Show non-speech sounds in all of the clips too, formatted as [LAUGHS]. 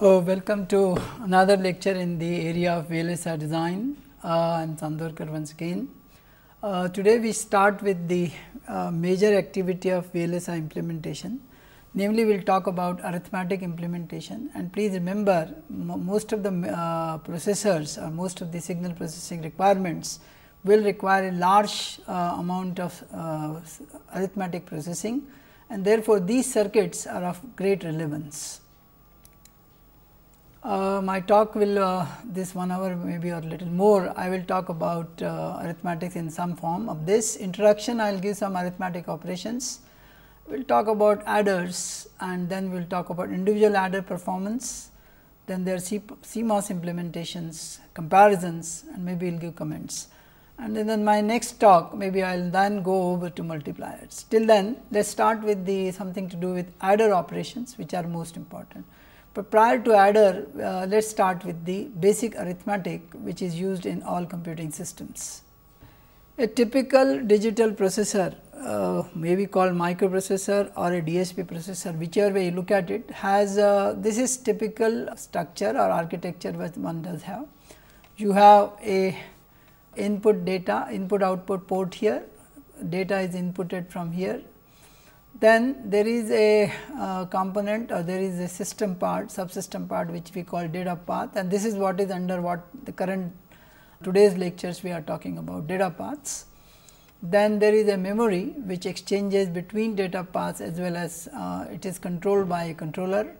Oh, welcome to another lecture in the area of VLSI design. Uh, i once again. Uh, today we start with the uh, major activity of VLSI implementation. Namely, we'll talk about arithmetic implementation and please remember most of the uh, processors or most of the signal processing requirements will require a large uh, amount of uh, arithmetic processing and therefore, these circuits are of great relevance. Uh, my talk will uh, this one hour maybe or little more I will talk about uh, in some form of this introduction I will give some arithmetic operations we will talk about adders and then we will talk about individual adder performance then their CMOS implementations comparisons and maybe we will give comments and then, then my next talk maybe I will then go over to multipliers till then let us start with the something to do with adder operations which are most important. But prior to adder, uh, let us start with the basic arithmetic which is used in all computing systems. A typical digital processor uh, may be called microprocessor or a DSP processor whichever way you look at it has uh, this is typical structure or architecture which one does have. You have a input data input output port here data is inputted from here then there is a uh, component or uh, there is a system part, subsystem part which we call data path and this is what is under what the current today's lectures we are talking about data paths. Then there is a memory which exchanges between data paths as well as uh, it is controlled by a controller.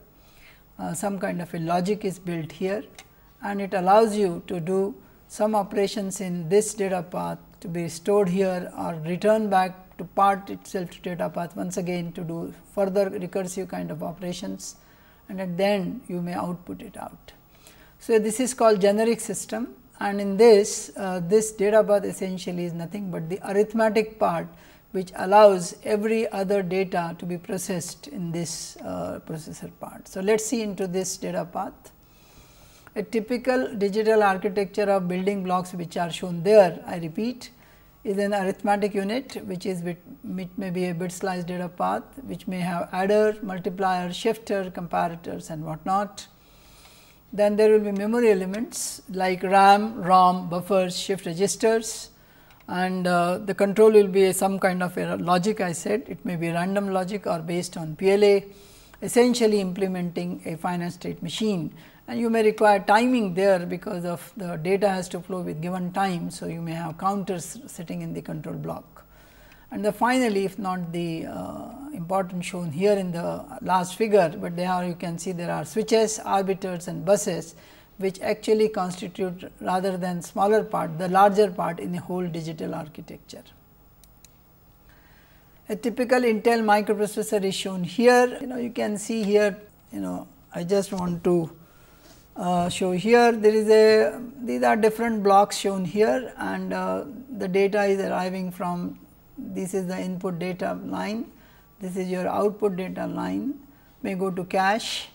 Uh, some kind of a logic is built here and it allows you to do some operations in this data path to be stored here or returned back to part itself to data path once again to do further recursive kind of operations and at then you may output it out. So, this is called generic system and in this, uh, this data path essentially is nothing but the arithmetic part which allows every other data to be processed in this uh, processor part. So, let us see into this data path. A typical digital architecture of building blocks which are shown there, I repeat, is an arithmetic unit which is bit, may be a bit slice data path which may have adder, multiplier, shifter, comparators and whatnot. Then there will be memory elements like RAM, ROM, buffers, shift registers and uh, the control will be some kind of a logic I said it may be random logic or based on PLA essentially implementing a finite state machine and you may require timing there because of the data has to flow with given time. So, you may have counters sitting in the control block. And the finally, if not the uh, important shown here in the last figure, but there you can see there are switches, arbiters and buses which actually constitute rather than smaller part the larger part in the whole digital architecture. A typical Intel microprocessor is shown here, you know you can see here you know I just want to uh, Show so, here there is a these are different blocks shown here and uh, the data is arriving from this is the input data line, this is your output data line may go to cache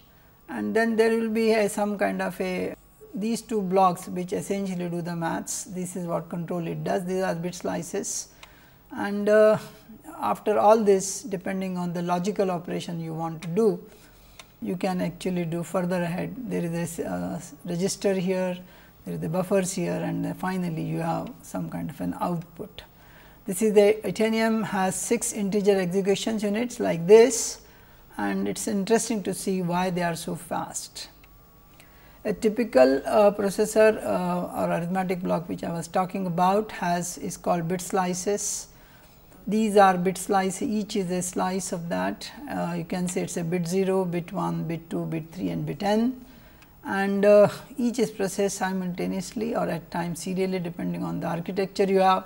and then there will be a, some kind of a these two blocks which essentially do the maths this is what control it does these are bit slices and uh, after all this depending on the logical operation you want to do you can actually do further ahead. There is a uh, register here, there is the buffers here and finally, you have some kind of an output. This is the Itanium has 6 integer execution units like this and it is interesting to see why they are so fast. A typical uh, processor uh, or arithmetic block which I was talking about has is called bit slices these are bit slices. each is a slice of that uh, you can say it is a bit 0, bit 1, bit 2, bit 3 and bit n and uh, each is processed simultaneously or at times serially depending on the architecture you have.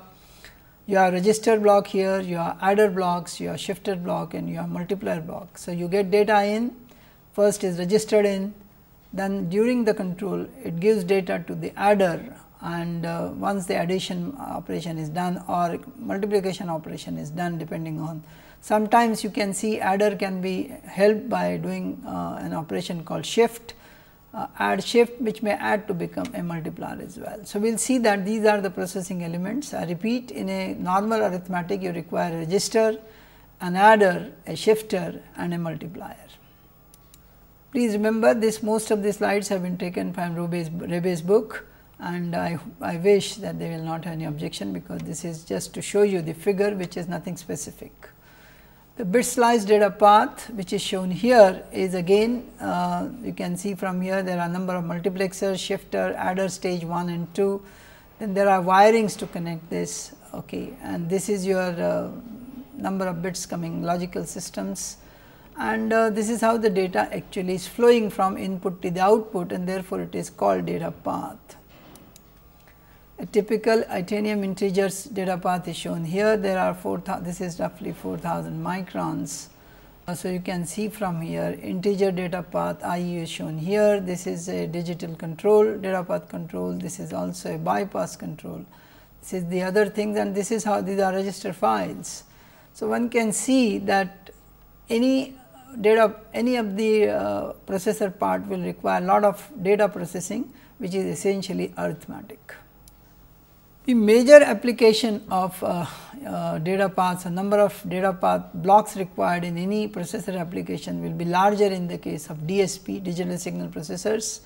You have register block here, you have adder blocks, you have block and you have multiplier block. So, you get data in first is registered in then during the control it gives data to the adder and uh, once the addition uh, operation is done or multiplication operation is done depending on sometimes you can see adder can be helped by doing uh, an operation called shift uh, add shift which may add to become a multiplier as well. So, we will see that these are the processing elements I repeat in a normal arithmetic you require a register, an adder, a shifter and a multiplier. Please remember this most of the slides have been taken from Rebe's, Rebe's book and I, I wish that they will not have any objection because this is just to show you the figure which is nothing specific. The bit slice data path which is shown here is again uh, you can see from here there are number of multiplexers, shifter, adder stage 1 and 2, then there are wirings to connect this okay. and this is your uh, number of bits coming logical systems and uh, this is how the data actually is flowing from input to the output and therefore, it is called data path. A typical itanium integers data path is shown here. There are 4, this is roughly 4000 microns. Uh, so, you can see from here integer data path IE is shown here. This is a digital control, data path control. This is also a bypass control. This is the other things and this is how these are register files. So, one can see that any data any of the uh, processor part will require lot of data processing which is essentially arithmetic. The major application of uh, uh, data paths, a number of data path blocks required in any processor application will be larger in the case of DSP, digital signal processors.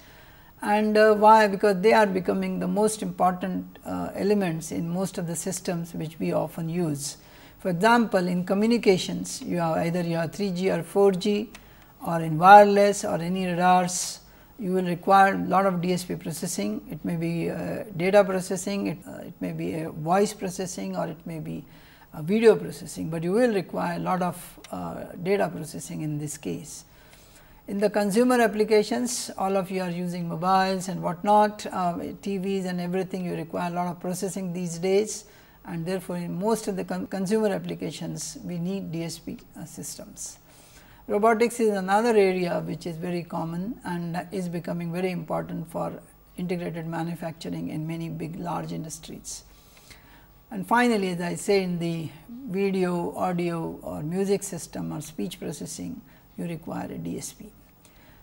And uh, why? Because they are becoming the most important uh, elements in most of the systems which we often use. For example, in communications, you have either you have 3G or 4G or in wireless or any radars you will require a lot of DSP processing, it may be uh, data processing, it, uh, it may be voice processing or it may be video processing, but you will require a lot of uh, data processing in this case. In the consumer applications, all of you are using mobiles and whatnot, um, TVs and everything you require a lot of processing these days and therefore, in most of the con consumer applications we need DSP uh, systems. Robotics is another area which is very common and is becoming very important for integrated manufacturing in many big large industries. And finally, as I say in the video, audio or music system or speech processing, you require a DSP.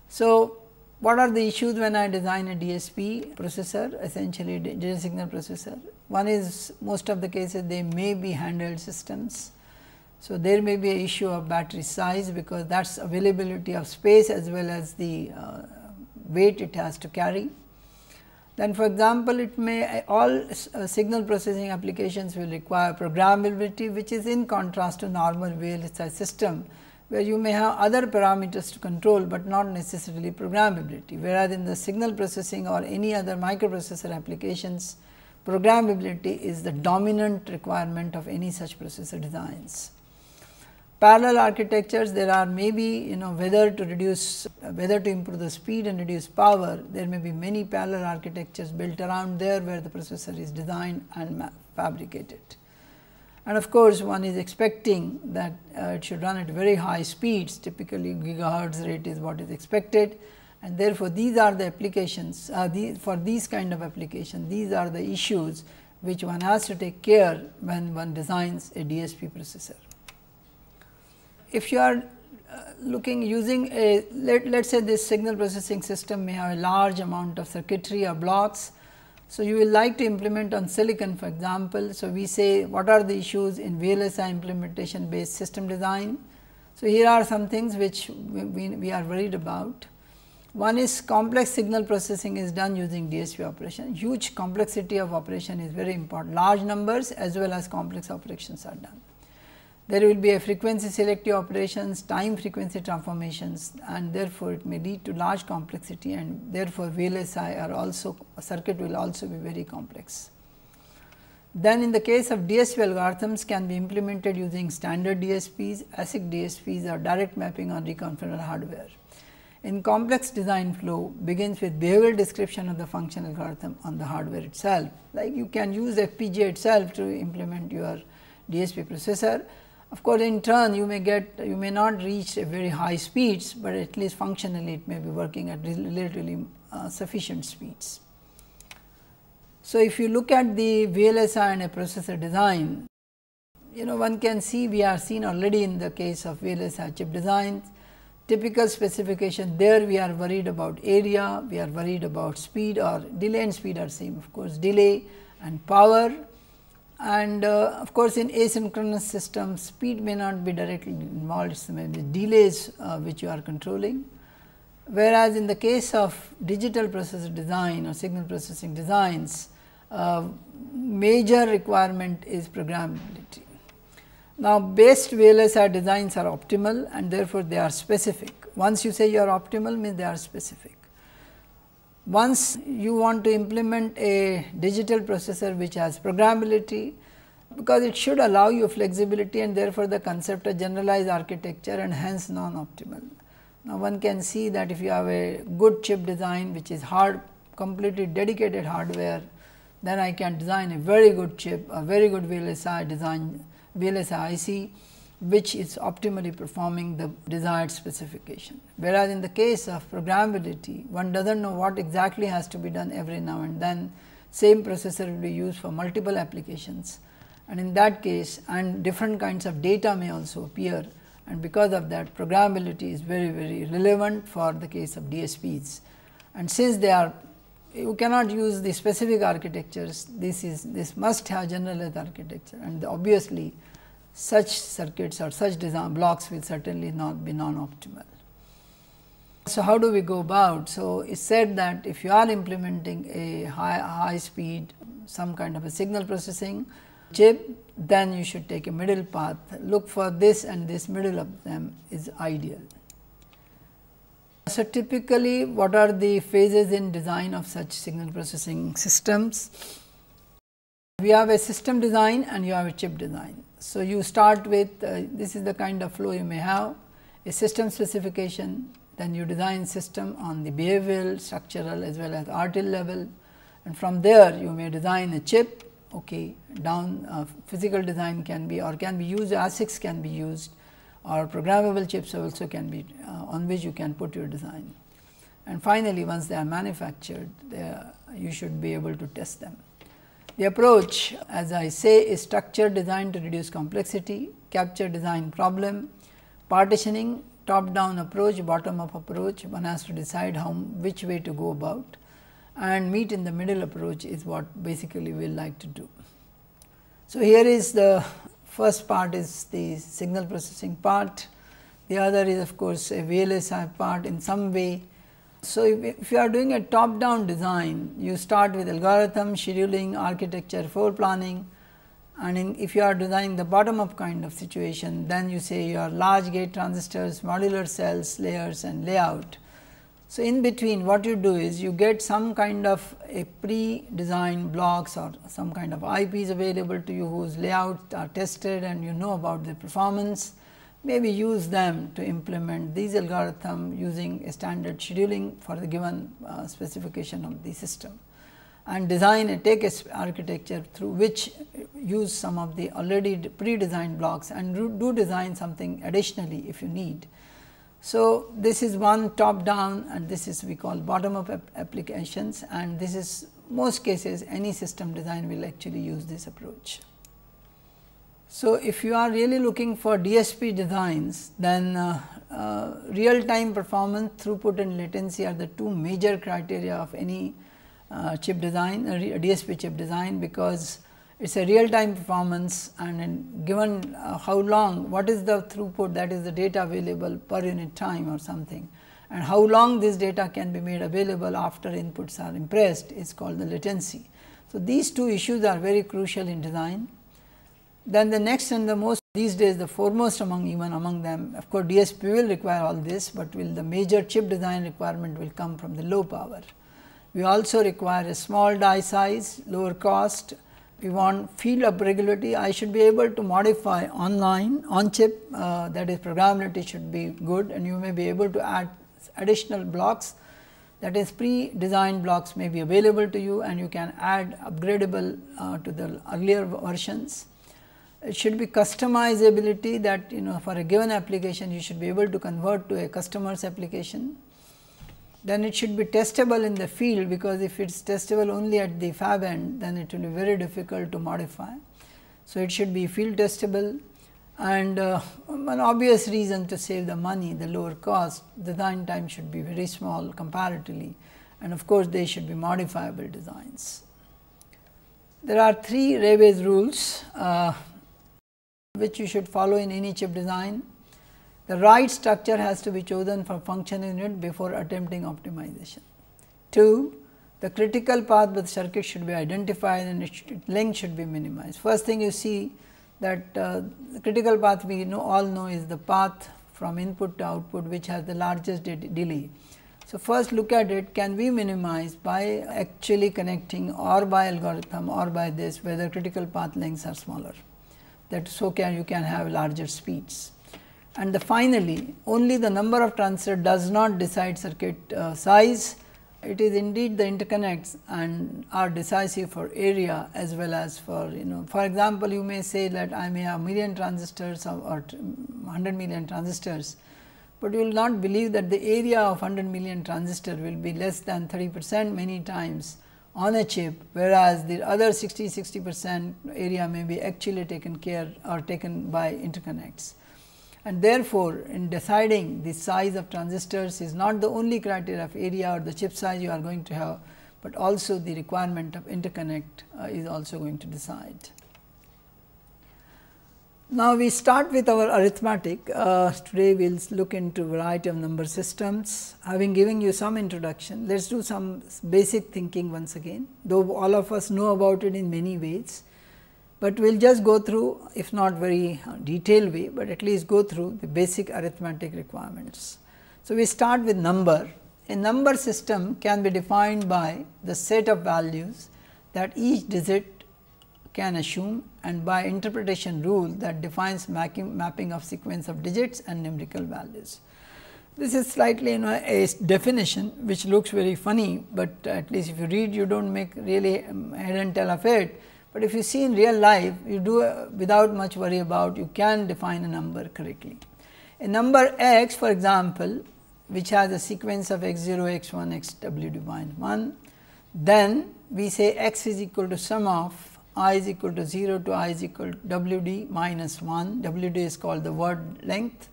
So, what are the issues when I design a DSP processor essentially digital signal processor? One is most of the cases they may be handled systems so, there may be an issue of battery size because that is availability of space as well as the uh, weight it has to carry. Then for example, it may all uh, signal processing applications will require programmability which is in contrast to normal VLSI system where you may have other parameters to control, but not necessarily programmability. Whereas, in the signal processing or any other microprocessor applications, programmability is the dominant requirement of any such processor designs parallel architectures there are maybe you know whether to reduce whether to improve the speed and reduce power there may be many parallel architectures built around there where the processor is designed and fabricated. And of course, one is expecting that uh, it should run at very high speeds typically gigahertz rate is what is expected and therefore, these are the applications uh, for these kind of application these are the issues which one has to take care when one designs a DSP processor if you are uh, looking using a let us say this signal processing system may have a large amount of circuitry or blocks. So, you will like to implement on silicon for example. So, we say what are the issues in VLSI implementation based system design. So, here are some things which we, we, we are worried about. One is complex signal processing is done using DSP operation. Huge complexity of operation is very important. Large numbers as well as complex operations are done there will be a frequency selective operations, time frequency transformations and therefore, it may lead to large complexity and therefore, VLSI or also circuit will also be very complex. Then in the case of DSP algorithms can be implemented using standard DSPs, ASIC DSPs or direct mapping on reconfigured hardware. In complex design flow begins with behavioral description of the function algorithm on the hardware itself. Like you can use FPGA itself to implement your DSP processor of course, in turn you may get you may not reach very high speeds, but at least functionally it may be working at relatively uh, sufficient speeds. So, if you look at the VLSI and a processor design, you know one can see we are seen already in the case of VLSI chip designs, typical specification there we are worried about area, we are worried about speed or delay and speed are same of course, delay and power and uh, of course, in asynchronous systems, speed may not be directly involved, so the delays uh, which you are controlling. Whereas, in the case of digital processor design or signal processing designs, uh, major requirement is programmability. Now, based VLSI designs are optimal and therefore, they are specific. Once you say you are optimal means they are specific. Once you want to implement a digital processor which has programmability, because it should allow you flexibility and therefore, the concept of generalized architecture and hence non-optimal. Now, one can see that if you have a good chip design which is hard completely dedicated hardware, then I can design a very good chip, a very good VLSI design, VLSI IC which is optimally performing the desired specification. Whereas, in the case of programmability, one does not know what exactly has to be done every now and then, same processor will be used for multiple applications and in that case and different kinds of data may also appear and because of that programmability is very very relevant for the case of DSPs. And since they are you cannot use the specific architectures this is this must have generalized architecture and obviously such circuits or such design blocks will certainly not be non-optimal. So, how do we go about? So, it is said that if you are implementing a high, high speed some kind of a signal processing chip, then you should take a middle path. Look for this and this middle of them is ideal. So, typically what are the phases in design of such signal processing systems? We have a system design and you have a chip design. So, you start with uh, this is the kind of flow you may have a system specification, then you design system on the behavioral, structural as well as RTL level and from there you may design a chip okay, down uh, physical design can be or can be used ASICs can be used or programmable chips also can be uh, on which you can put your design. And finally, once they are manufactured, they are, you should be able to test them. The approach as I say is structure designed to reduce complexity, capture design problem, partitioning top down approach, bottom up approach one has to decide how which way to go about and meet in the middle approach is what basically we like to do. So, here is the first part is the signal processing part, the other is of course, a VLSI part in some way so, if, if you are doing a top down design, you start with algorithm, scheduling, architecture, floor planning and in, if you are designing the bottom up kind of situation, then you say your large gate transistors, modular cells, layers and layout. So, in between what you do is you get some kind of a pre designed blocks or some kind of IPs available to you whose layouts are tested and you know about their performance maybe use them to implement these algorithm using a standard scheduling for the given uh, specification of the system and design a take a architecture through which uh, use some of the already pre-designed blocks and do design something additionally if you need. So, this is one top down and this is we call bottom up ap applications and this is most cases any system design will actually use this approach. So, if you are really looking for DSP designs, then uh, uh, real time performance, throughput and latency are the two major criteria of any uh, chip design, uh, DSP chip design because it is a real time performance and given uh, how long, what is the throughput that is the data available per unit time or something and how long this data can be made available after inputs are impressed is called the latency. So, these two issues are very crucial in design then the next and the most these days the foremost among even among them of course DSP will require all this, but will the major chip design requirement will come from the low power. We also require a small die size, lower cost, we want field regularity. I should be able to modify online on chip uh, that is programmability should be good and you may be able to add additional blocks that is pre designed blocks may be available to you and you can add upgradable uh, to the earlier versions it should be customizability that you know for a given application you should be able to convert to a customer's application. Then it should be testable in the field because if it is testable only at the fab end then it will be very difficult to modify. So, it should be field testable and uh, an obvious reason to save the money the lower cost design time should be very small comparatively and of course, they should be modifiable designs. There are three Rayways rules uh, which you should follow in any chip design. The right structure has to be chosen for function unit before attempting optimization. 2. The critical path with circuit should be identified and its length should be minimized. First thing you see that uh, the critical path we know all know is the path from input to output which has the largest de delay. So, first look at it can we minimize by actually connecting or by algorithm or by this whether critical path lengths are smaller that so can you can have larger speeds. And the finally, only the number of transistors does not decide circuit uh, size. It is indeed the interconnects and are decisive for area as well as for you know for example, you may say that I may have million transistors or, or 100 million transistors, but you will not believe that the area of 100 million transistor will be less than 30 percent many times on a chip whereas the other 60 60 percent area may be actually taken care or taken by interconnects. And therefore, in deciding the size of transistors is not the only criteria of area or the chip size you are going to have, but also the requirement of interconnect uh, is also going to decide. Now, we start with our arithmetic. Uh, today, we will look into variety of number systems. Having given you some introduction, let us do some basic thinking once again, though all of us know about it in many ways. But we will just go through, if not very uh, detailed way, but at least go through the basic arithmetic requirements. So, we start with number. A number system can be defined by the set of values that each digit can assume and by interpretation rule that defines mapping, mapping of sequence of digits and numerical values. This is slightly you know a definition which looks very funny, but at least if you read you do not make really um, head and tail of it, but if you see in real life you do uh, without much worry about you can define a number correctly. A number x for example, which has a sequence of x 0, x 1, x w divine 1, then we say x is equal to sum of i is equal to 0 to i is equal to w d minus 1, w d is called the word length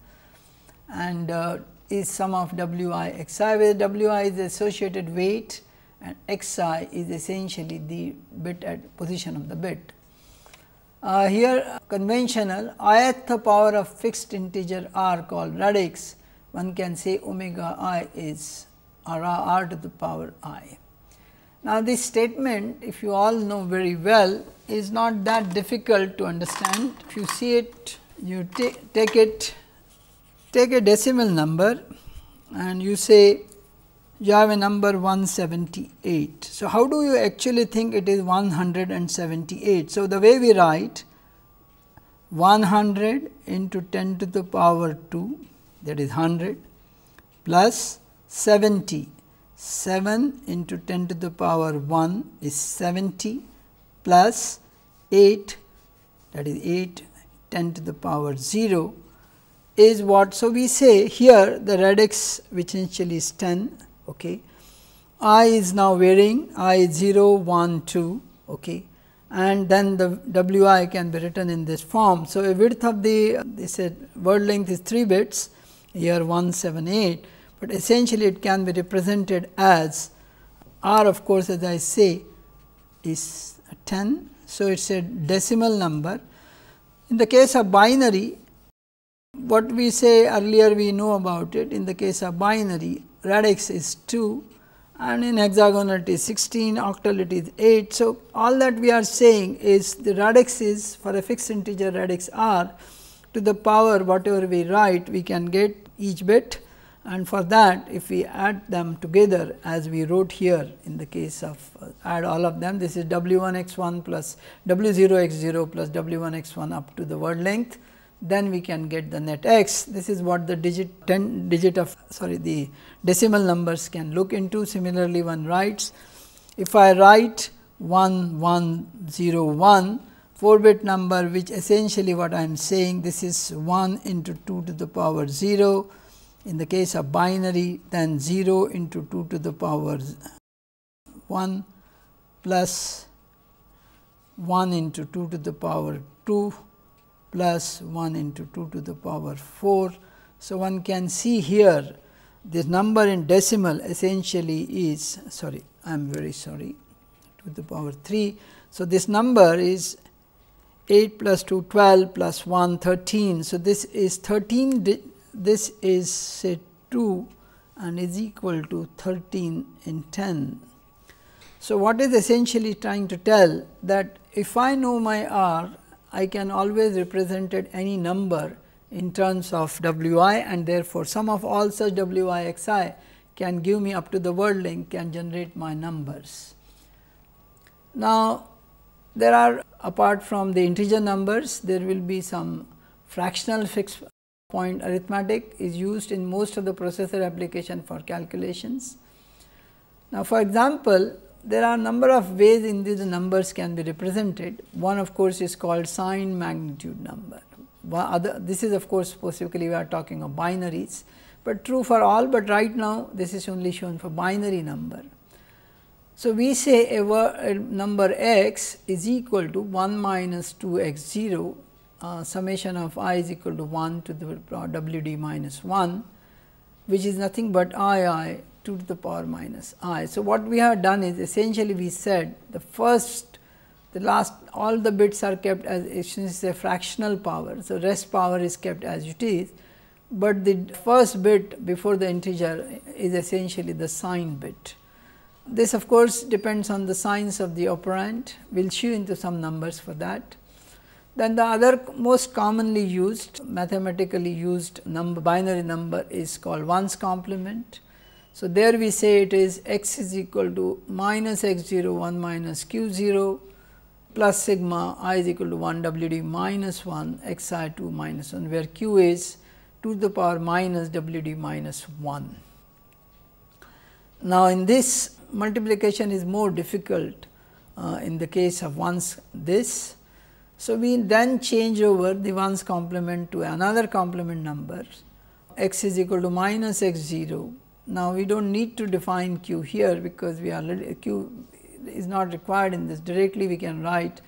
and uh, is sum of w i x i where w i is the associated weight and x i is essentially the bit at position of the bit. Uh, here conventional ith power of fixed integer r called radix one can say omega i is r, r to the power i. Now, this statement if you all know very well is not that difficult to understand. If you see it, you take it, take a decimal number and you say you have a number 178. So, how do you actually think it is 178? So, the way we write 100 into 10 to the power 2 that is 100 plus 70 7 into 10 to the power 1 is 70 plus 8 that is 8 10 to the power 0 is what. So, we say here the radix which initially is 10 okay, i is now varying i 0 1 2 okay, and then the w i can be written in this form. So, a width of the they said word length is 3 bits here 1 7 8 but essentially it can be represented as r of course, as I say is 10. So, it is a decimal number. In the case of binary, what we say earlier we know about it. In the case of binary, radix is 2 and in hexagonal it is 16, octal it is 8. So, all that we are saying is the radix is for a fixed integer radix r to the power whatever we write, we can get each bit and for that if we add them together as we wrote here in the case of uh, add all of them this is w 1 x 1 plus w 0 x 0 plus w 1 x 1 up to the word length then we can get the net x this is what the digit 10 digit of sorry the decimal numbers can look into similarly one writes if I write 1 1 0 1 4 bit number which essentially what I am saying this is 1 into 2 to the power 0 in the case of binary then 0 into 2 to the power 1 plus 1 into 2 to the power 2 plus 1 into 2 to the power 4. So, one can see here this number in decimal essentially is sorry I am very sorry to the power 3. So, this number is 8 plus 2 12 plus 1 13. So, this is 13 this is say 2 and is equal to 13 in 10. So, what is essentially trying to tell that if I know my r, I can always represent it any number in terms of w i and therefore, sum of all such w i x i can give me up to the word length can generate my numbers. Now, there are apart from the integer numbers, there will be some fractional fixed Point arithmetic is used in most of the processor application for calculations. Now, for example, there are number of ways in which the numbers can be represented. One of course is called sign magnitude number. Other, this is of course, specifically we are talking of binaries, but true for all, but right now this is only shown for binary number. So, we say a, uh, number x is equal to 1 minus 2 x 0 uh, summation of i is equal to 1 to the w d minus 1 which is nothing but i i 2 to the power minus i. So, what we have done is essentially we said the first the last all the bits are kept as since it is a fractional power. So, rest power is kept as it is, but the first bit before the integer is essentially the sign bit. This of course, depends on the signs of the operand, we will chew into some numbers for that. Then the other most commonly used, mathematically used number, binary number is called 1's complement. So, there we say it is x is equal to minus x 0 1 minus q 0 plus sigma i is equal to 1 w d minus 1 x i 2 minus 1 where q is 2 to the power minus w d minus 1. Now, in this multiplication is more difficult uh, in the case of once this so, we then change over the 1's complement to another complement number x is equal to minus x 0. Now, we do not need to define q here because we are q is not required in this directly we can write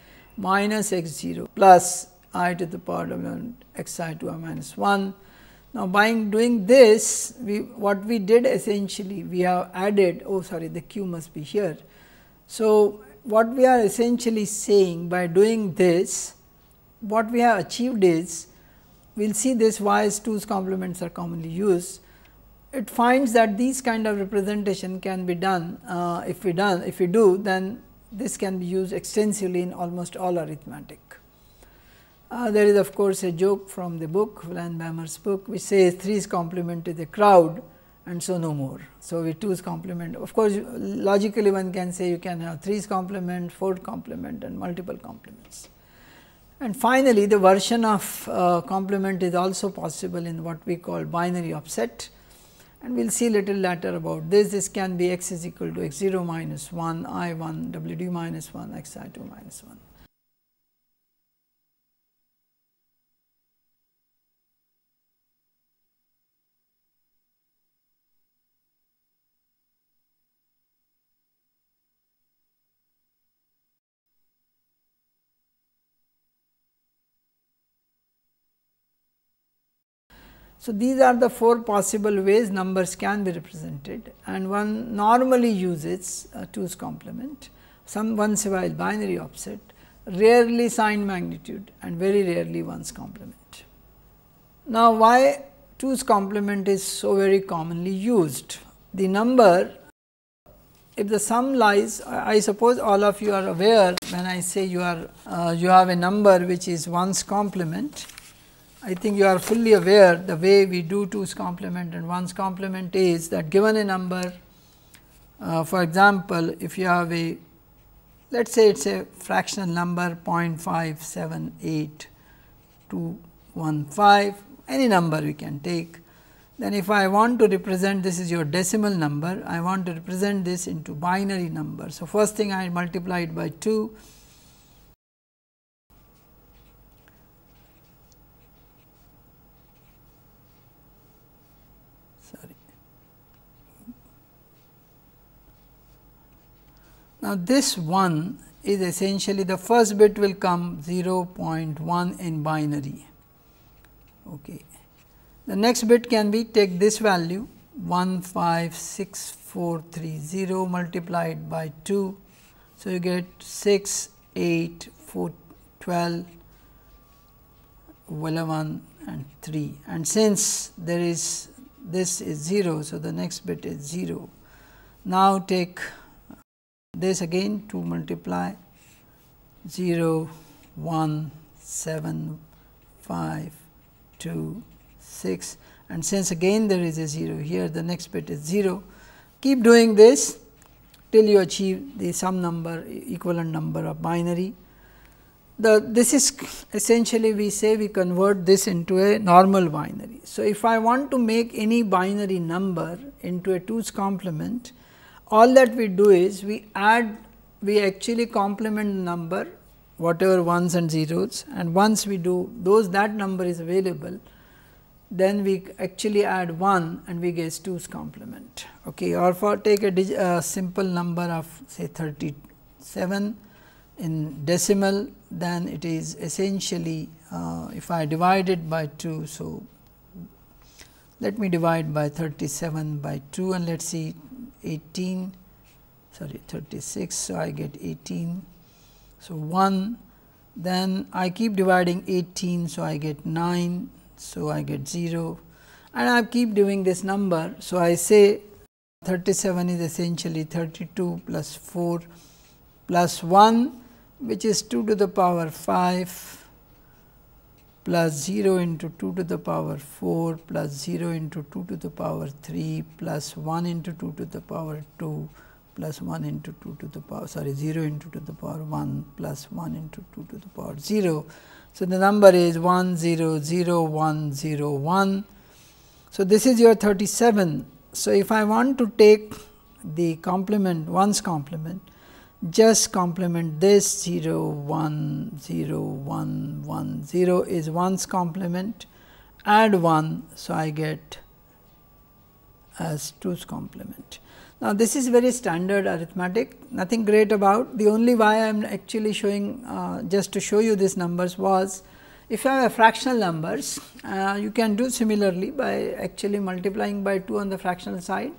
minus x 0 plus i to the power of x i to i minus 1. Now, by doing this we what we did essentially we have added oh sorry the q must be here. So, what we are essentially saying by doing this, what we have achieved is, we will see this why is 2's complements are commonly used. It finds that these kind of representation can be done, uh, if we done, if we do then this can be used extensively in almost all arithmetic. Uh, there is of course, a joke from the book, Landbammer's book, which says 3's complement is a crowd and so no more. So, with 2's complement of course, logically one can say you can have 3's complement, 4's complement and multiple complements. And finally, the version of uh, complement is also possible in what we call binary offset and we will see little later about this. This can be x is equal to x 0 minus 1, i 1, w d minus 1, x i 2 minus 1. So, these are the four possible ways numbers can be represented and one normally uses a 2's complement, some once a while binary offset, rarely sign magnitude and very rarely 1's complement. Now, why 2's complement is so very commonly used? The number if the sum lies I suppose all of you are aware when I say you are uh, you have a number which is 1's complement I think you are fully aware the way we do 2's complement and 1's complement is that given a number uh, for example, if you have a let us say it is a fractional number 0.578215 any number we can take then if I want to represent this is your decimal number I want to represent this into binary number. So, first thing I multiply it by 2 Now, this 1 is essentially the first bit will come 0.1 in binary. Okay. The next bit can be take this value 156430 multiplied by 2. So, you get 6, 8, 4, 12, 11 and 3 and since there is this is 0. So, the next bit is 0. Now, take this again 2 multiply 0, 1, 7, 5, 2, 6 and since again there is a 0 here the next bit is 0. Keep doing this till you achieve the sum number equivalent number of binary. The this is essentially we say we convert this into a normal binary. So, if I want to make any binary number into a 2's complement all that we do is we add we actually complement number whatever ones and zeros and once we do those that number is available then we actually add 1 and we get 2's complement okay or for take a uh, simple number of say 37 in decimal then it is essentially uh, if I divide it by 2. So, let me divide by 37 by 2 and let us see 18 sorry 36. So, I get 18. So, 1 then I keep dividing 18. So, I get 9. So, I get 0 and I keep doing this number. So, I say 37 is essentially 32 plus 4 plus 1 which is 2 to the power 5 plus 0 into 2 to the power 4 plus 0 into 2 to the power 3 plus 1 into 2 to the power 2 plus 1 into 2 to the power sorry 0 into 2 to the power 1 plus 1 into 2 to the power 0. So, the number is 1 0 0 1 0 1. So, this is your 37. So, if I want to take the complement 1's complement just complement this 0 1 0 1 1 0 is 1's complement add 1. So, I get as 2's complement. Now, this is very standard arithmetic nothing great about the only why I am actually showing uh, just to show you these numbers was if you have a fractional numbers uh, you can do similarly by actually multiplying by 2 on the fractional side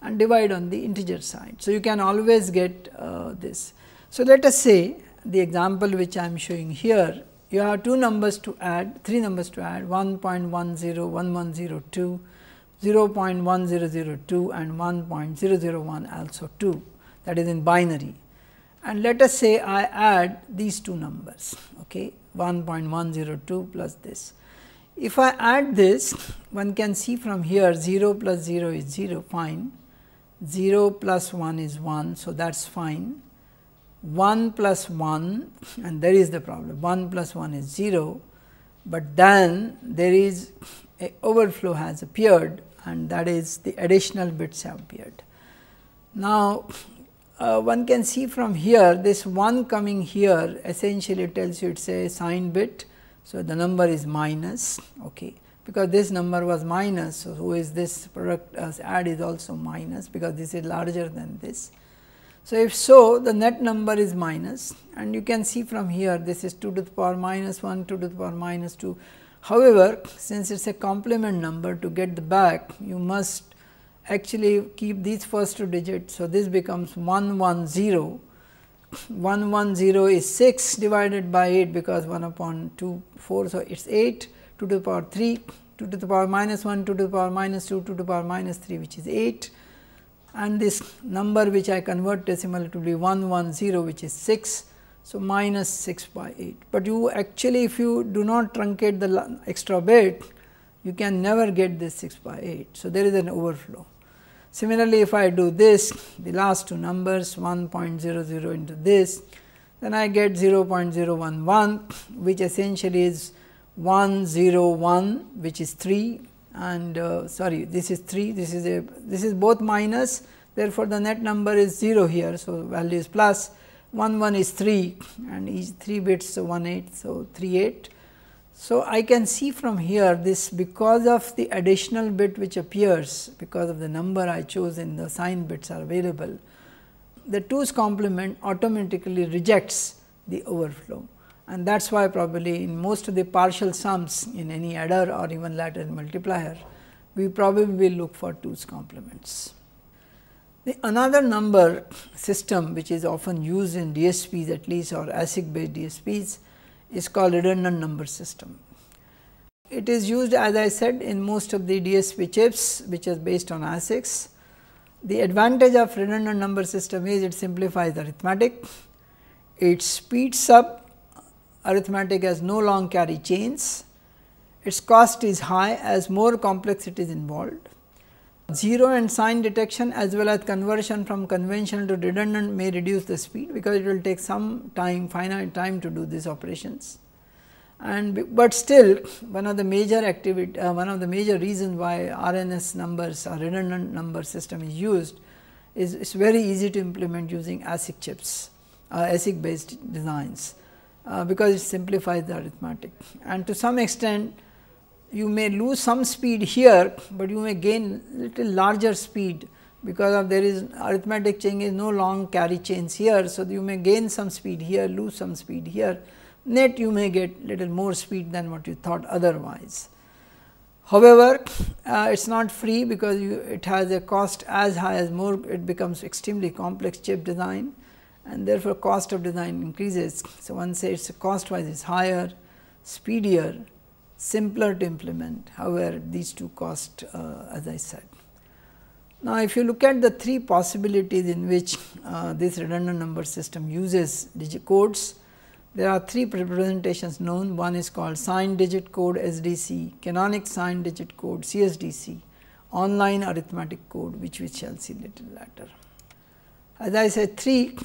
and divide on the integer side. So, you can always get uh, this. So, let us say the example which I am showing here, you have two numbers to add, three numbers to add 1.101102, 0.1002 and 1.001 also 2 that is in binary. And let us say I add these two numbers okay, 1.102 plus this. If I add this, one can see from here 0 plus 0 is 0 fine 0 plus 1 is 1. So, that is fine 1 plus 1 [LAUGHS] and there is the problem 1 plus 1 is 0, but then there is a overflow has appeared and that is the additional bits have appeared. Now, uh, one can see from here this 1 coming here essentially tells you it is a sign bit. So, the number is minus. Okay because this number was minus. So, who is this product as add is also minus because this is larger than this. So, if so the net number is minus and you can see from here this is 2 to the power minus 1, 2 to the power minus 2. However, since it is a complement number to get the back you must actually keep these first two digits. So, this becomes 110 110 is 6 divided by 8 because 1 upon 2 4. So, it is 8 2 to the power 3, 2 to the power minus 1, 2 to the power minus 2, 2 to the power minus 3 which is 8 and this number which I convert decimal to be 1 1 0, which is 6. So, minus 6 by 8, but you actually if you do not truncate the extra bit you can never get this 6 by 8. So, there is an overflow. Similarly, if I do this the last two numbers 1.00 into this then I get 0.011 which essentially is 1 0 1 which is 3 and uh, sorry this is 3 this is a this is both minus therefore, the net number is 0 here. So, value is plus 1 1 is 3 and each 3 bits so 1 8 so 3 8. So, I can see from here this because of the additional bit which appears because of the number I chose in the sign bits are available the 2's complement automatically rejects the overflow and that is why probably in most of the partial sums in any adder or even lateral multiplier, we probably will look for 2's complements. The another number system which is often used in DSPs at least or ASIC based DSPs is called redundant number system. It is used as I said in most of the DSP chips which is based on ASICs. The advantage of redundant number system is it simplifies arithmetic, it speeds up arithmetic has no long carry chains, its cost is high as more complexity is involved. Zero and sign detection as well as conversion from conventional to redundant may reduce the speed because it will take some time finite time to do these operations. And but still one of the major activity uh, one of the major reasons why RNS numbers or uh, redundant number system is used is it's very easy to implement using ASIC chips, uh, ASIC based designs. Uh, because it simplifies the arithmetic. And to some extent, you may lose some speed here, but you may gain little larger speed because of there is arithmetic change is no long carry chains here. So, you may gain some speed here, lose some speed here, net you may get little more speed than what you thought otherwise. However, uh, it is not free because you, it has a cost as high as more it becomes extremely complex chip design and therefore, cost of design increases. So, one says cost wise is higher, speedier, simpler to implement. However, these two cost uh, as I said. Now, if you look at the three possibilities in which uh, this redundant number system uses digit codes, there are three representations known. One is called signed digit code SDC, canonic signed digit code CSDC, online arithmetic code which we shall see little later. As I said three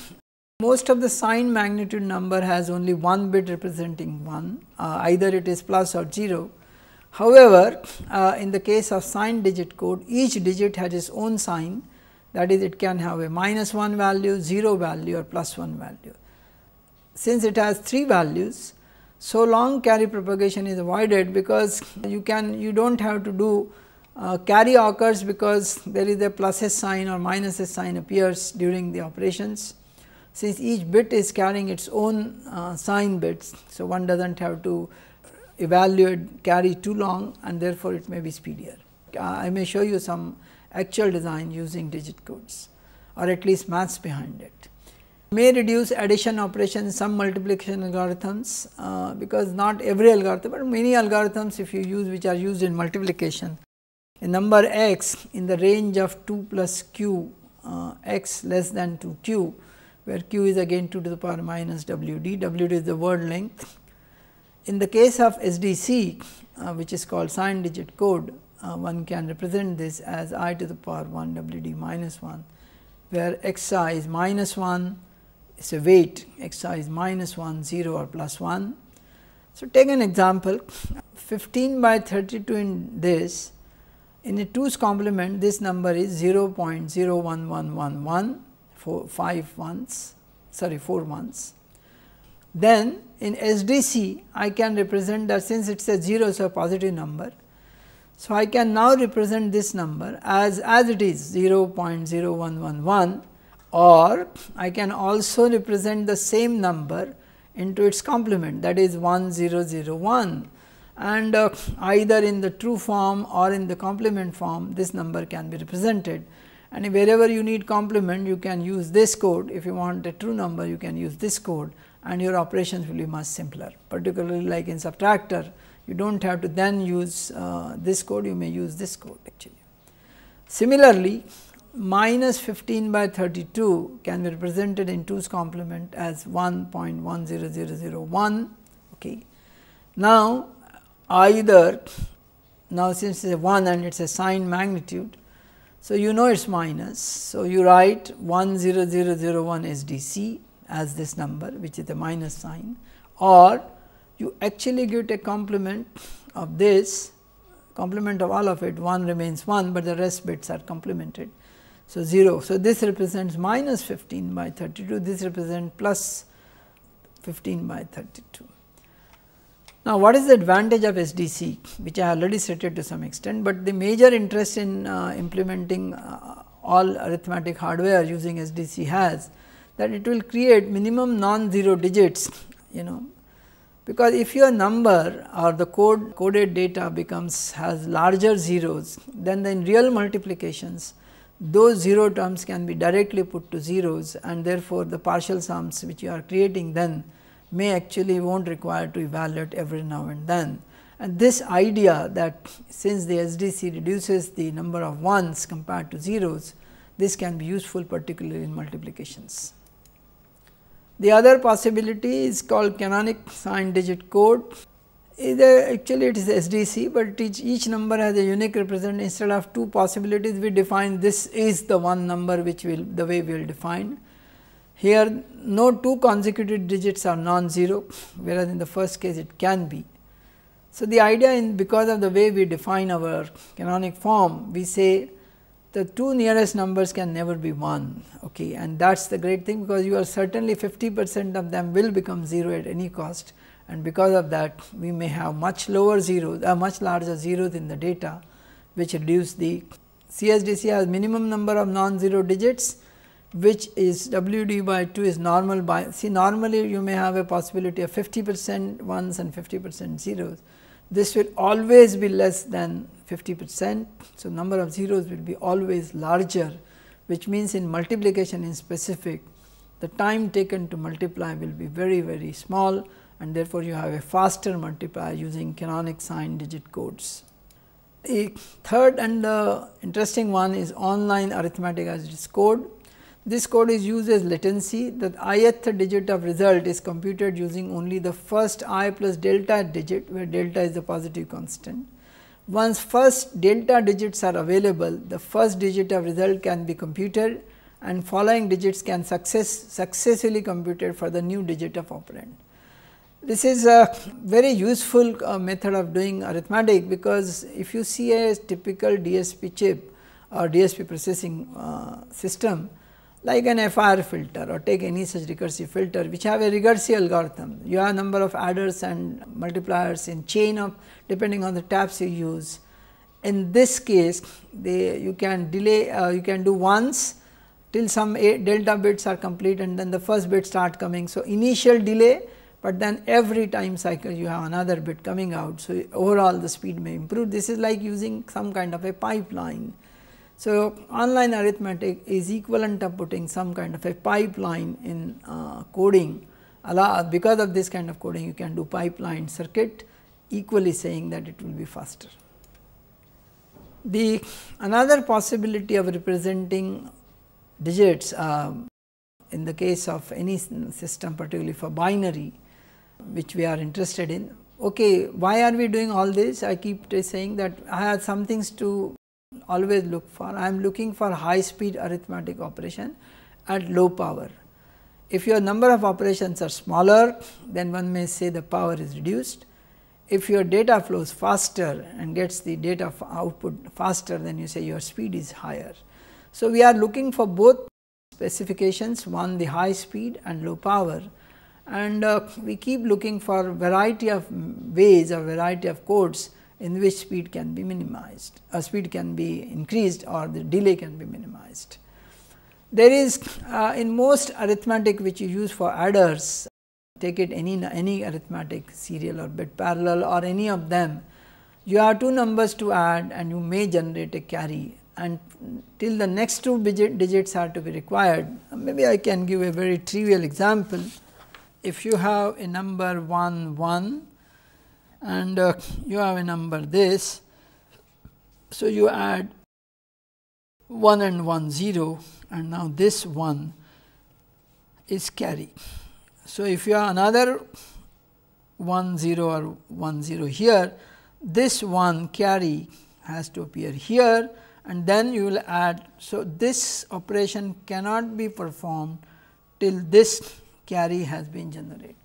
most of the sign magnitude number has only one bit representing 1, uh, either it is plus or 0. However, uh, in the case of sign digit code, each digit has its own sign that is it can have a minus 1 value, 0 value or plus 1 value. Since it has 3 values, so long carry propagation is avoided because you can you do not have to do uh, carry occurs because there is a plus sign or minus sign appears during the operations since each bit is carrying its own uh, sign bits. So, one does not have to evaluate carry too long and therefore, it may be speedier. Uh, I may show you some actual design using digit codes or at least maths behind it. May reduce addition operations, some multiplication algorithms uh, because not every algorithm, but many algorithms if you use which are used in multiplication. A number x in the range of 2 plus q uh, x less than 2 q where q is again 2 to the power minus w d, w d is the word length. In the case of SDC, uh, which is called sign digit code, uh, one can represent this as i to the power 1 w d minus 1, where x i is minus 1, it is a weight x i is minus 1, 0 or plus 1. So, take an example 15 by 32 in this, in a 2's complement this number is 0.01111 four, 5 months sorry 4 months. Then in SDC I can represent that since it is a 0 so a positive number. So, I can now represent this number as as it is 0 0.0111 or I can also represent the same number into its complement that is 1001 and uh, either in the true form or in the complement form this number can be represented and wherever you need complement you can use this code if you want a true number you can use this code and your operations will be much simpler particularly like in subtractor you do not have to then use uh, this code you may use this code actually. Similarly, minus 15 by 32 can be represented in 2's complement as 1.10001 okay. Now, either now since it is a 1 and it is a sign magnitude so, you know it is minus. So, you write 10001 SDC D C as this number which is the minus sign or you actually get a complement of this complement of all of it 1 remains 1, but the rest bits are complemented. So, 0. So, this represents minus 15 by 32, this represents plus 15 by 32. Now, what is the advantage of SDC which I already stated to some extent, but the major interest in uh, implementing uh, all arithmetic hardware using SDC has that it will create minimum non-zero digits you know because if your number or the code coded data becomes has larger zeros then in real multiplications those zero terms can be directly put to zeros and therefore, the partial sums which you are creating then may actually won't require to evaluate every now and then. And this idea that since the SDC reduces the number of ones compared to zeros, this can be useful particularly in multiplications. The other possibility is called canonic signed digit code. Either actually it is SDC, but each, each number has a unique representation. Instead of two possibilities, we define this is the one number which will the way we will define here no two consecutive digits are non-zero whereas in the first case it can be. So, the idea in because of the way we define our canonic form we say the two nearest numbers can never be 1 okay, and that is the great thing because you are certainly 50 percent of them will become 0 at any cost and because of that we may have much lower zeros uh, much larger zeros in the data which reduce the CSDC has minimum number of non-zero digits which is W d by 2 is normal by see normally you may have a possibility of 50 percent ones and 50 percent zeros. This will always be less than 50 percent. So, number of zeros will be always larger which means in multiplication in specific the time taken to multiply will be very very small and therefore, you have a faster multiplier using canonic sign digit codes. The third and the interesting one is online arithmetic as it is code this code is used as latency. The ith digit of result is computed using only the first i plus delta digit, where delta is the positive constant. Once first delta digits are available, the first digit of result can be computed and following digits can success, successfully computed for the new digit of operand. This is a very useful uh, method of doing arithmetic because if you see a typical DSP chip or DSP processing uh, system, like an FR filter or take any such recursive filter which have a recursive algorithm. You have number of adders and multipliers in chain of depending on the taps you use. In this case, they you can delay uh, you can do once till some delta bits are complete and then the first bit start coming. So, initial delay, but then every time cycle you have another bit coming out. So, overall the speed may improve. This is like using some kind of a pipeline. So, online arithmetic is equivalent to putting some kind of a pipeline in uh, coding because of this kind of coding you can do pipeline circuit equally saying that it will be faster. The another possibility of representing digits uh, in the case of any system particularly for binary which we are interested in. Okay, why are we doing all this? I keep saying that I have some things to always look for. I am looking for high speed arithmetic operation at low power. If your number of operations are smaller, then one may say the power is reduced. If your data flows faster and gets the data output faster, then you say your speed is higher. So, we are looking for both specifications one the high speed and low power and uh, we keep looking for variety of ways or variety of codes in which speed can be minimized, uh, speed can be increased or the delay can be minimized. There is uh, in most arithmetic which you use for adders, take it any, any arithmetic serial or bit parallel or any of them, you have two numbers to add and you may generate a carry and till the next two digit, digits are to be required. Maybe I can give a very trivial example. If you have a number 1 1 and uh, you have a number this so you add 1 and 1 0 and now this 1 is carry. So, if you have another 1 0 or 1 0 here this 1 carry has to appear here and then you will add. So, this operation cannot be performed till this carry has been generated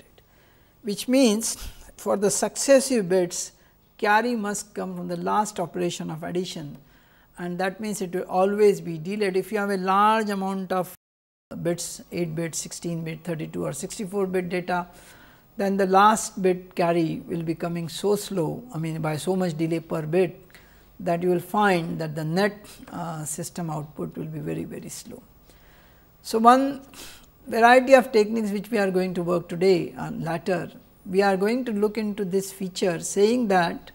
which means for the successive bits carry must come from the last operation of addition and that means it will always be delayed. If you have a large amount of bits 8 bit, 16 bit, 32 or 64 bit data, then the last bit carry will be coming so slow, I mean by so much delay per bit that you will find that the net uh, system output will be very, very slow. So, one variety of techniques which we are going to work today and later we are going to look into this feature saying that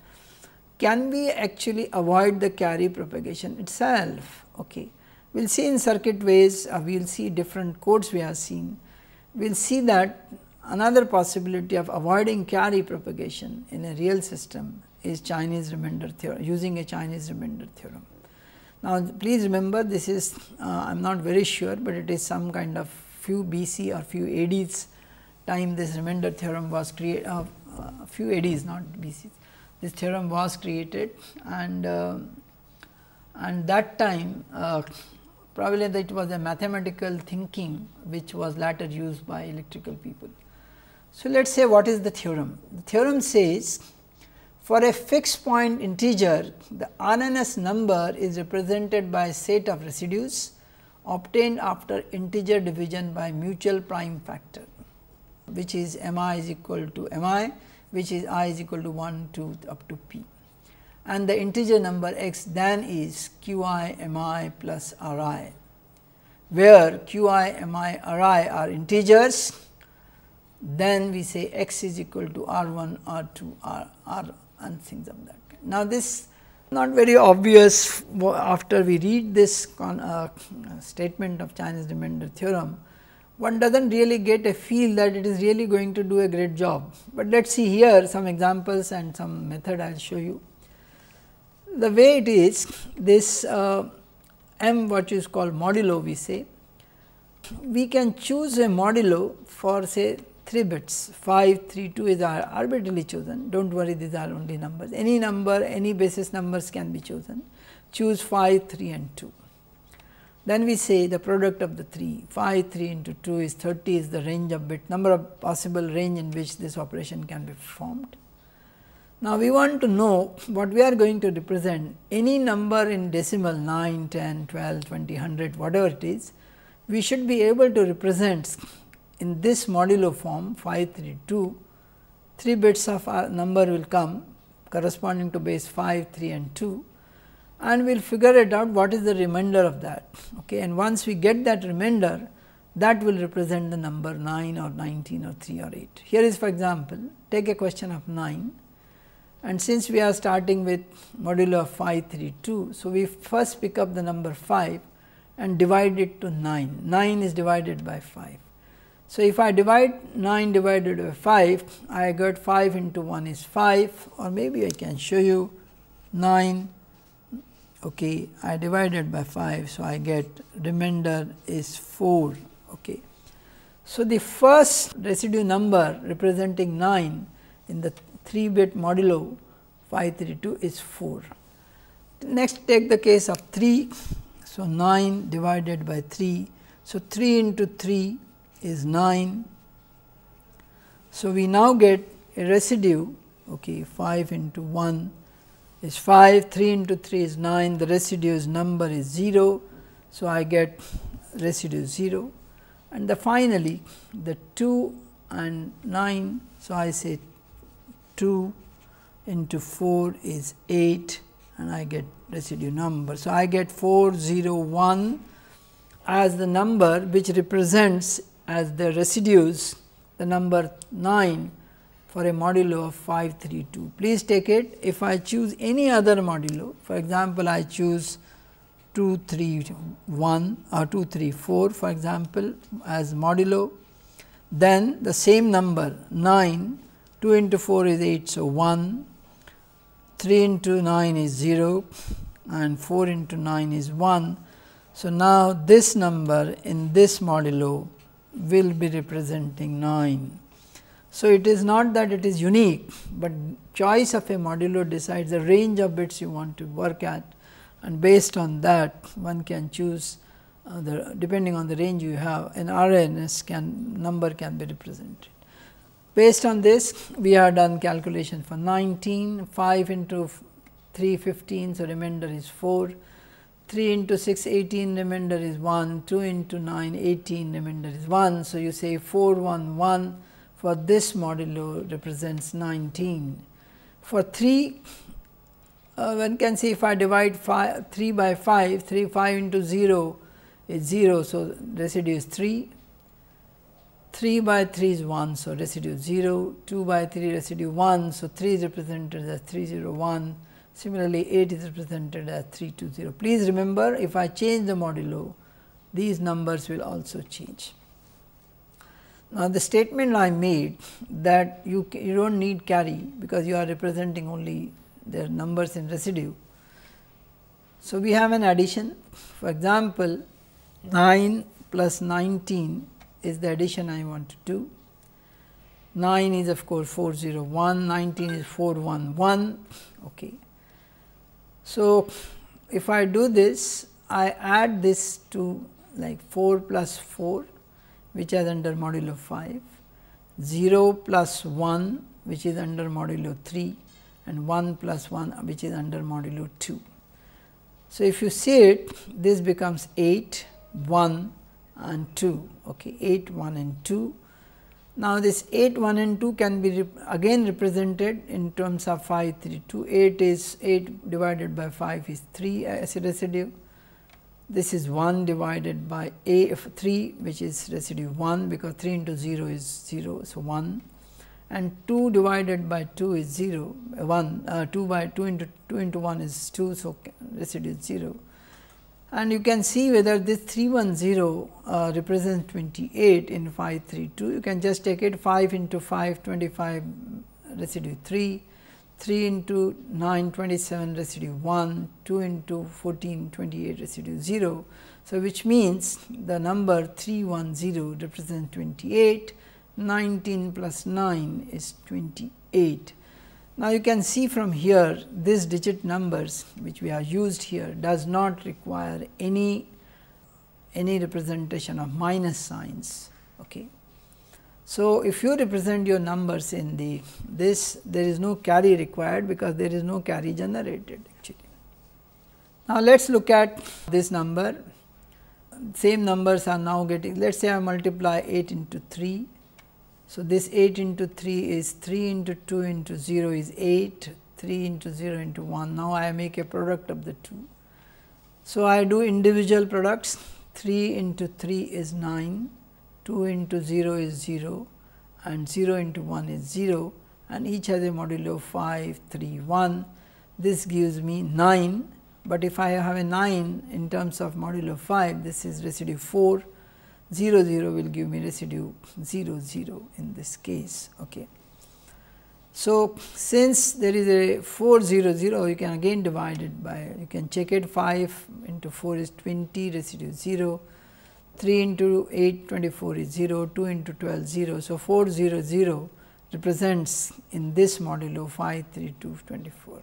can we actually avoid the carry propagation itself. Okay. We will see in circuit ways, uh, we will see different codes we are seeing. We will see that another possibility of avoiding carry propagation in a real system is Chinese remainder theorem, using a Chinese remainder theorem. Now, please remember this is uh, I am not very sure, but it is some kind of few BC or few ADs time this remainder theorem was created, uh, a uh, few eddies not BCs. This theorem was created and uh, and that time uh, probably that it was a mathematical thinking which was later used by electrical people. So, let us say what is the theorem? The theorem says for a fixed point integer the RNS number is represented by a set of residues obtained after integer division by mutual prime factor which is m i is equal to m i which is i is equal to 1 to up to p and the integer number x then is q i m i plus r i where q i m i r i are integers then we say x is equal to r 1 r 2 r r and things of that kind. Now, this not very obvious after we read this con, uh, statement of Chinese remainder theorem, one does not really get a feel that it is really going to do a great job. But let us see here some examples and some method I will show you. The way it is this uh, m what is called modulo we say, we can choose a modulo for say 3 bits 5, 3, 2 is arbitrarily chosen do not worry these are only numbers any number any basis numbers can be chosen choose 5, 3 and 2. Then we say the product of the 3, phi 3 into 2 is 30 is the range of bit number of possible range in which this operation can be performed. Now, we want to know what we are going to represent any number in decimal 9, 10, 12, 20, 100 whatever it is, we should be able to represent in this modulo form 532, 3 bits of uh, number will come corresponding to base 5, 3 and 2 and we will figure it out what is the remainder of that. Okay? And once we get that remainder, that will represent the number 9 or 19 or 3 or 8. Here is for example, take a question of 9 and since we are starting with modulo 532. So, we first pick up the number 5 and divide it to 9, 9 is divided by 5. So, if I divide 9 divided by 5, I got 5 into 1 is 5 or maybe I can show you 9 okay I divided by 5. So, I get remainder is 4. Okay. So, the first residue number representing 9 in the 3 bit modulo 532 is 4. Next take the case of 3. So, 9 divided by 3. So, 3 into 3 is 9. So, we now get a residue okay, 5 into 1 is 5, 3 into 3 is 9, the residue's number is 0. So, I get residue 0 and the finally, the 2 and 9. So, I say 2 into 4 is 8 and I get residue number. So, I get 4 0 1 as the number which represents as the residues the number 9 for a modulo of 5, 3, 2, Please take it if I choose any other modulo, for example, I choose 2, 3, 1 or 2, 3, 4, for example, as modulo, then the same number 9, 2 into 4 is 8, so 1, 3 into 9 is 0 and 4 into 9 is 1. So, now this number in this modulo will be representing 9. So, it is not that it is unique, but choice of a modulo decides the range of bits you want to work at and based on that one can choose uh, the depending on the range you have an RNS can number can be represented. Based on this we have done calculation for 19, 5 into 3 15, so remainder is 4, 3 into 6 18 remainder is 1, 2 into 9 18 remainder is 1. So, you say 4 1 1 for this modulo represents 19. For 3, uh, one can see if I divide five, 3 by 5, 3 5 into 0 is 0. So, residue is 3, 3 by 3 is 1. So, residue 0, 2 by 3 residue 1. So, 3 is represented as 3 0 1. Similarly, 8 is represented as 3 2 0. Please remember if I change the modulo, these numbers will also change. Now, the statement I made that you, you do not need carry because you are representing only their numbers in residue. So, we have an addition for example, 9 plus 19 is the addition I want to do. 9 is of course 401, 19 is 411. Okay. So, if I do this, I add this to like 4 plus 4 which is under modulo 5, 0 plus 1 which is under modulo 3 and 1 plus 1 which is under modulo 2. So, if you see it this becomes 8, 1 and 2, okay, 8, 1 and 2. Now, this 8, 1 and 2 can be rep again represented in terms of 5, 3, 2, 8 is 8 divided by 5 is 3 uh, acid residue this is 1 divided by A of 3 which is residue 1 because 3 into 0 is 0. So, 1 and 2 divided by 2 is 0 uh, 1 uh, 2 by 2 into 2 into 1 is 2. So, residue 0 and you can see whether this 310 uh, represents 28 in 532. You can just take it 5 into 5 25 residue 3 3 into 9 27 residue 1, 2 into 14 28 residue 0. So, which means the number 310 represents 28, 19 plus 9 is 28. Now, you can see from here this digit numbers which we have used here does not require any any representation of minus signs. Okay. So, if you represent your numbers in the this there is no carry required because there is no carry generated actually. Now, let us look at this number same numbers are now getting let us say I multiply 8 into 3. So, this 8 into 3 is 3 into 2 into 0 is 8 3 into 0 into 1 now I make a product of the two. So, I do individual products 3 into 3 is 9 2 into 0 is 0 and 0 into 1 is 0 and each has a modulo 5, 3, 1. This gives me 9, but if I have a 9 in terms of modulo 5, this is residue 4, 0, 0 will give me residue 0, 0 in this case. Okay. So, since there is a 4 0 0 you can again divide it by you can check it 5 into 4 is 20 residue 0 3 into 8 24 is 0, 2 into 12 0. So, 4 0 0 represents in this modulo 5 3 2 24.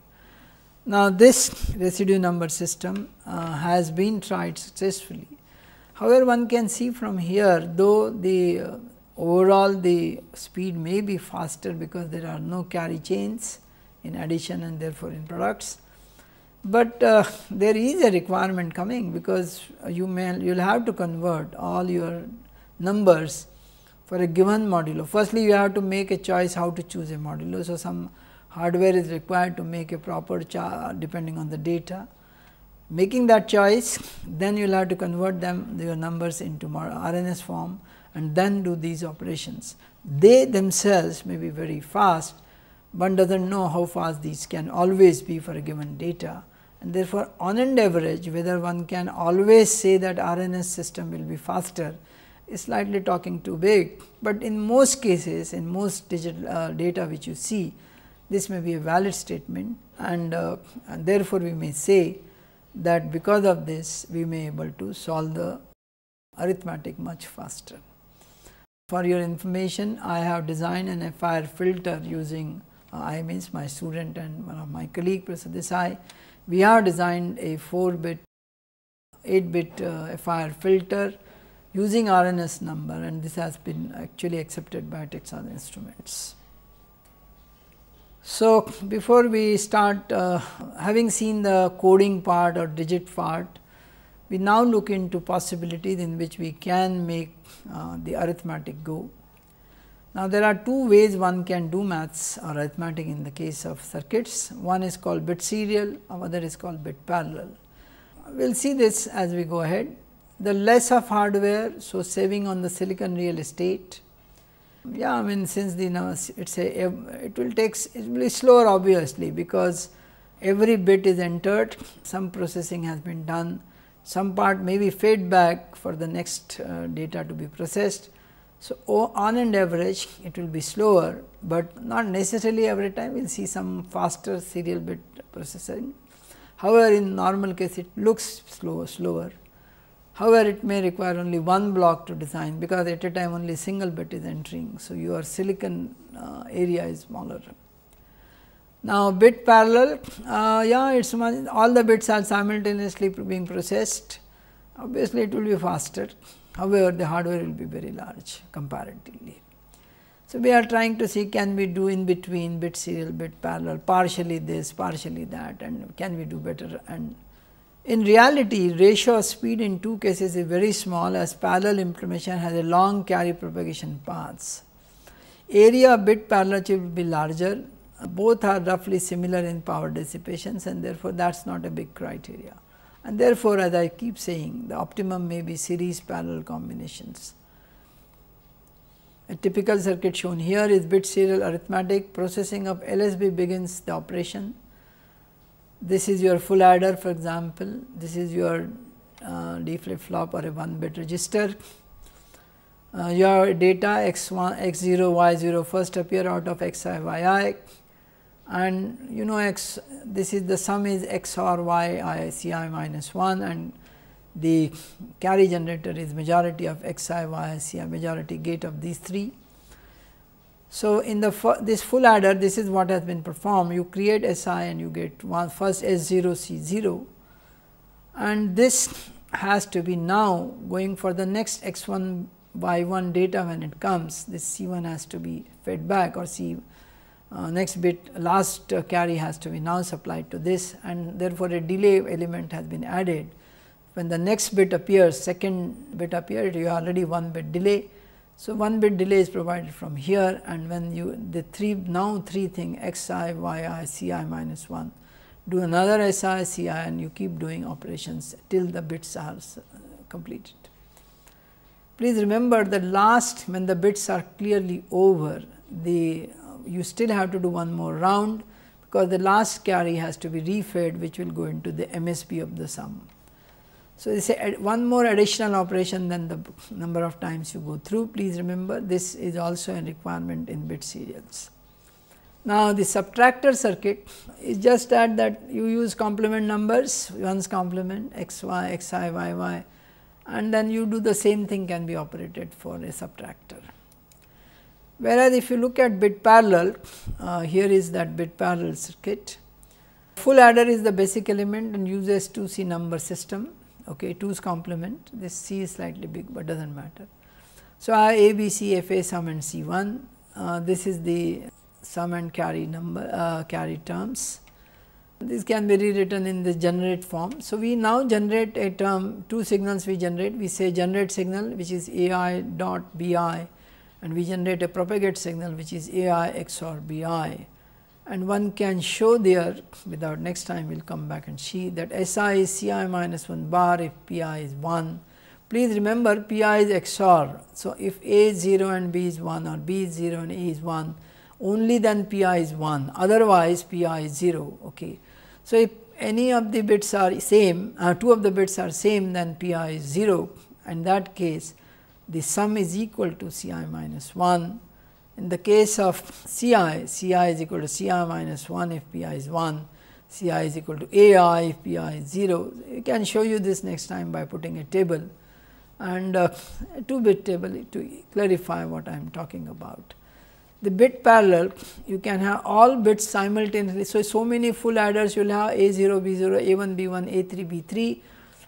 Now, this residue number system uh, has been tried successfully. However, one can see from here though the uh, overall the speed may be faster because there are no carry chains in addition and therefore, in products but uh, there is a requirement coming because you may you will have to convert all your numbers for a given modulo. Firstly, you have to make a choice how to choose a modulo. So, some hardware is required to make a proper chart depending on the data. Making that choice, then you will have to convert them your numbers into RNS form and then do these operations. They themselves may be very fast, one does not know how fast these can always be for a given data. And therefore, on an average whether one can always say that RNS system will be faster is slightly talking too big, but in most cases in most digital uh, data which you see this may be a valid statement and, uh, and therefore, we may say that because of this we may able to solve the arithmetic much faster. For your information I have designed an FIR filter using uh, I means my student and one of my colleague Professor Desai we have designed a 4-bit, 8-bit uh, FIR filter using RNS number and this has been actually accepted by Texas Instruments. So, before we start uh, having seen the coding part or digit part, we now look into possibilities in which we can make uh, the arithmetic go. Now, there are two ways one can do maths or arithmetic in the case of circuits. One is called bit serial, other is called bit parallel. We will see this as we go ahead. The less of hardware, so saving on the silicon real estate. Yeah, I mean since the you know, it's a it will take it will be slower obviously because every bit is entered, some processing has been done, some part may be fed back for the next uh, data to be processed so, on an average it will be slower, but not necessarily every time we will see some faster serial bit processing. However, in normal case it looks slow, slower. However, it may require only one block to design because at a time only single bit is entering. So, your silicon uh, area is smaller. Now, bit parallel, uh, yeah, it is all the bits are simultaneously being processed, obviously, it will be faster. However, the hardware will be very large comparatively. So, we are trying to see can we do in between bit serial, bit parallel, partially this, partially that and can we do better and in reality ratio of speed in two cases is very small as parallel implementation has a long carry propagation paths. Area of bit parallel chip will be larger, both are roughly similar in power dissipations and therefore, that is not a big criteria. And therefore, as I keep saying, the optimum may be series parallel combinations. A typical circuit shown here is bit serial arithmetic processing of LSB begins the operation. This is your full adder for example, this is your uh, D flip flop or a 1 bit register. Uh, your data x1 x0 y0 first appear out of xi yi and you know x this is the sum is x or y i c i minus 1 and the carry generator is majority of x i y i c i majority gate of these three. So, in the this full adder this is what has been performed you create S i and you get one first S 0 C 0 and this has to be now going for the next x 1 y 1 data when it comes this C 1 has to be fed back or C uh, next bit last uh, carry has to be now supplied to this and therefore, a delay element has been added. When the next bit appears second bit appears you already one bit delay. So, one bit delay is provided from here and when you the three now three thing x i, y i, c i minus 1 do another s i, c i and you keep doing operations till the bits are completed. Please remember that last when the bits are clearly over the you still have to do one more round because the last carry has to be refed which will go into the MSP of the sum. So, they say one more additional operation than the number of times you go through. Please remember this is also a requirement in bit serials. Now, the subtractor circuit is just that that you use complement numbers, one's complement x y, x i, y y and then you do the same thing can be operated for a subtractor. Whereas, if you look at bit parallel, uh, here is that bit parallel circuit. Full adder is the basic element and uses 2C number system, okay, 2's complement. This C is slightly big, but does not matter. So, I A, B, C, F, A sum and C 1. Uh, this is the sum and carry number, uh, carry terms. This can be rewritten in the generate form. So, we now generate a term, two signals we generate, we say generate signal which is A i dot B i and we generate a propagate signal which is A i XOR B i and one can show there without next time we will come back and see that S i is C i minus 1 bar if P i is 1. Please remember P i is XOR. So, if A is 0 and B is 1 or B is 0 and A is 1 only then P i is 1 otherwise P i is 0. Okay. So, if any of the bits are same uh, two of the bits are same then P i is 0 in that case the sum is equal to C i minus 1. In the case of C i, C i is equal to C i minus 1 if P i is 1, C i is equal to A i if P i is 0. We can show you this next time by putting a table and uh, a 2 bit table to clarify what I am talking about. The bit parallel you can have all bits simultaneously. So, so many full adders you will have A 0 B 0 A 1 B 1 A 3 B 3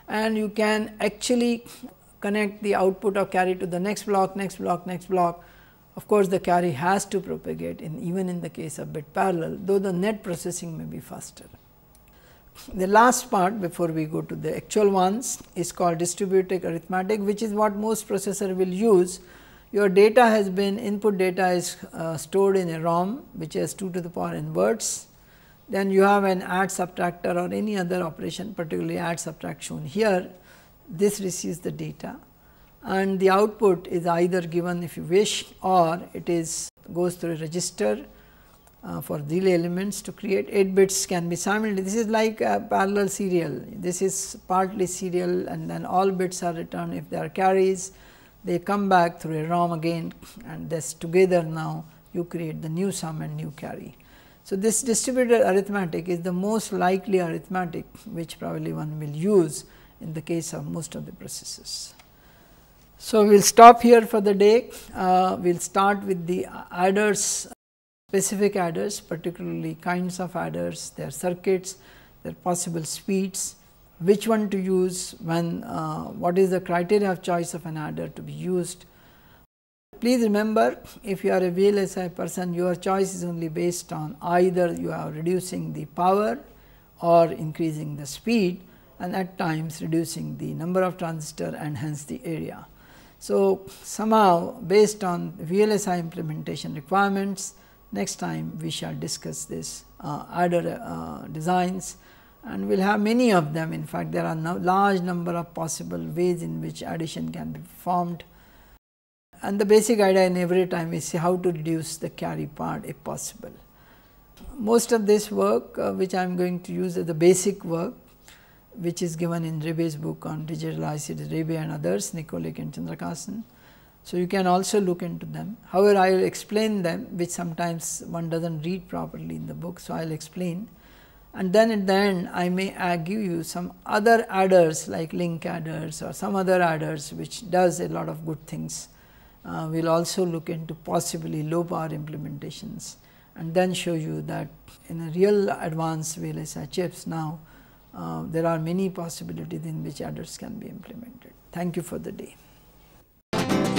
and you can actually connect the output of carry to the next block, next block, next block. Of course, the carry has to propagate in even in the case of bit parallel, though the net processing may be faster. The last part before we go to the actual ones is called distributed arithmetic, which is what most processor will use. Your data has been input data is uh, stored in a ROM, which has 2 to the power words. Then you have an add subtractor or any other operation, particularly add subtract shown here this receives the data and the output is either given if you wish or it is goes through a register uh, for relay elements to create 8 bits can be simultaneous. This is like a parallel serial, this is partly serial and then all bits are returned if there are carries, they come back through a ROM again and this together now you create the new sum and new carry. So, this distributed arithmetic is the most likely arithmetic which probably one will use in the case of most of the processes. So, we will stop here for the day. Uh, we will start with the adders, specific adders, particularly kinds of adders, their circuits, their possible speeds, which one to use, when, uh, what is the criteria of choice of an adder to be used. Please remember, if you are a VLSI person, your choice is only based on either you are reducing the power or increasing the speed and at times reducing the number of transistor and hence the area. So, somehow based on VLSI implementation requirements, next time we shall discuss this uh, adder uh, designs and we will have many of them. In fact, there are now large number of possible ways in which addition can be performed and the basic idea in every time is how to reduce the carry part if possible. Most of this work uh, which I am going to use as the basic work which is given in Rebe's book on digital ICD, Rebe and others, Nikolik and Chandrakasan. So, you can also look into them. However, I will explain them which sometimes one does not read properly in the book. So, I will explain and then at the end I may give you some other adders like link adders or some other adders which does a lot of good things. Uh, we will also look into possibly low power implementations and then show you that in a real advanced VLSI chips now uh, there are many possibilities in which others can be implemented. Thank you for the day.